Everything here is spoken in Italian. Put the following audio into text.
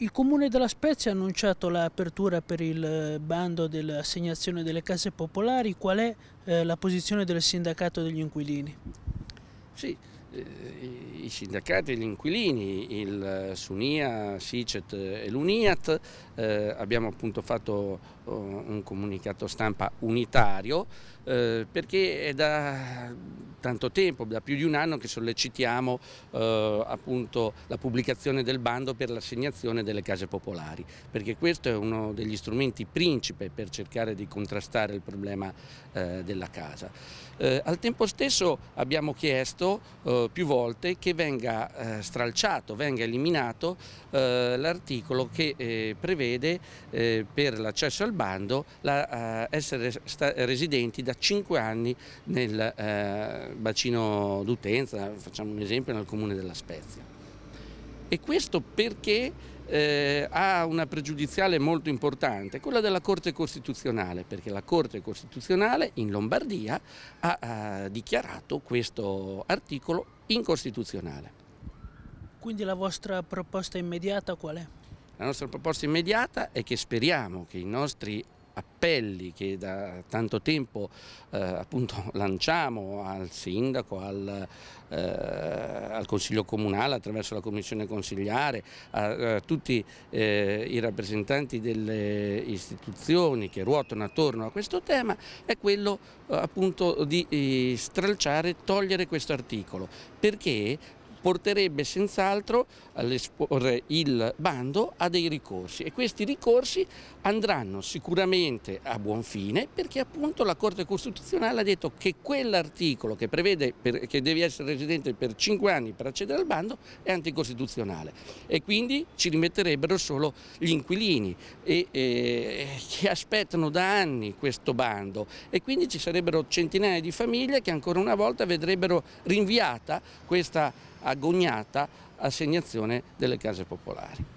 Il comune della Spezia ha annunciato l'apertura per il eh, bando dell'assegnazione delle case popolari. Qual è eh, la posizione del sindacato degli inquilini? Sì, eh, i sindacati e gli inquilini, il Sunia, Sicet e l'Uniat, eh, abbiamo appunto fatto oh, un comunicato stampa unitario eh, perché è da tanto tempo, da più di un anno che sollecitiamo eh, appunto la pubblicazione del bando per l'assegnazione delle case popolari, perché questo è uno degli strumenti principe per cercare di contrastare il problema eh, della casa. Eh, al tempo stesso abbiamo chiesto eh, più volte che venga eh, stralciato, venga eliminato eh, l'articolo che prevede per l'accesso al bando la, essere residenti da 5 anni nel bacino d'utenza, facciamo un esempio nel comune della Spezia. E questo perché eh, ha una pregiudiziale molto importante, quella della Corte Costituzionale, perché la Corte Costituzionale in Lombardia ha, ha dichiarato questo articolo incostituzionale. Quindi la vostra proposta immediata qual è? La nostra proposta immediata è che speriamo che i nostri appelli che da tanto tempo eh, lanciamo al sindaco, al, eh, al, Consiglio Comunale, attraverso la Commissione Consigliare, a, a eh, tutti eh, i rappresentanti delle istituzioni che ruotano attorno a questo tema, è quello eh, appunto di eh, stralciare, togliere questo articolo, perché porterebbe senz'altro all'esporre il bando a dei ricorsi e questi ricorsi andranno sicuramente a buon fine perché appunto la Corte Costituzionale ha detto che quell'articolo che prevede per, che devi essere residente per 5 anni per accedere al bando è anticostituzionale e quindi ci rimetterebbero solo gli inquilini e, e, che aspettano da anni questo bando e quindi ci sarebbero centinaia di famiglie che ancora una volta vedrebbero rinviata questa agognata assegnazione delle case popolari.